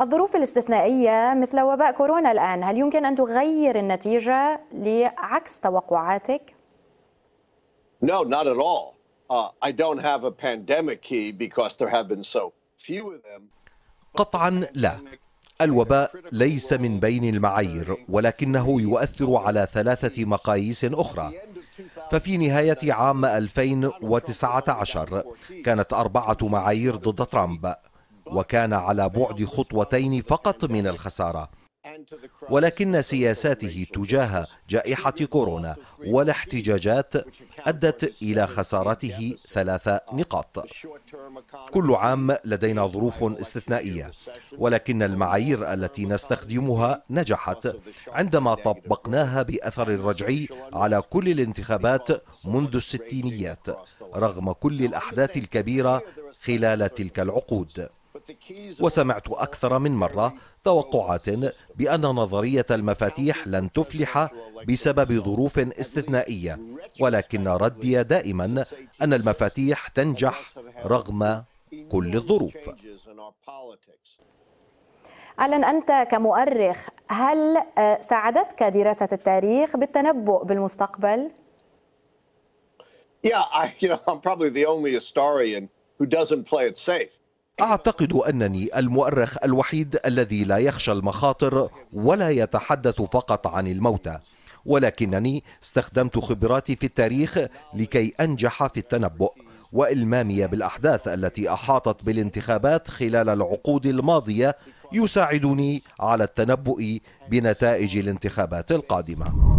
الظروف الاستثنائية مثل وباء كورونا الآن هل يمكن أن تغير النتيجة لعكس توقعاتك؟ No, not at all. Uh, I don't have a pandemic key because there have been so few of them. قطعا لا الوباء ليس من بين المعايير ولكنه يؤثر على ثلاثة مقاييس أخرى ففي نهاية عام 2019 كانت أربعة معايير ضد ترامب وكان على بعد خطوتين فقط من الخسارة ولكن سياساته تجاه جائحة كورونا والاحتجاجات أدت إلى خسارته ثلاث نقاط كل عام لدينا ظروف استثنائية ولكن المعايير التي نستخدمها نجحت عندما طبقناها بأثر رجعي على كل الانتخابات منذ الستينيات رغم كل الأحداث الكبيرة خلال تلك العقود وسمعت أكثر من مرة توقعات بأن نظرية المفاتيح لن تفلح بسبب ظروف استثنائية ولكن ردي دائما أن المفاتيح تنجح رغم كل الظروف أعلن أنت كمؤرخ هل آه، ساعدتك دراسة التاريخ بالتنبؤ بالمستقبل؟ Yeah, I, you know, I'm probably the only historian who doesn't play it safe. أعتقد أنني المؤرخ الوحيد الذي لا يخشى المخاطر ولا يتحدث فقط عن الموتى ولكنني استخدمت خبراتي في التاريخ لكي أنجح في التنبؤ وإلمامي بالأحداث التي أحاطت بالانتخابات خلال العقود الماضية يساعدني على التنبؤ بنتائج الانتخابات القادمة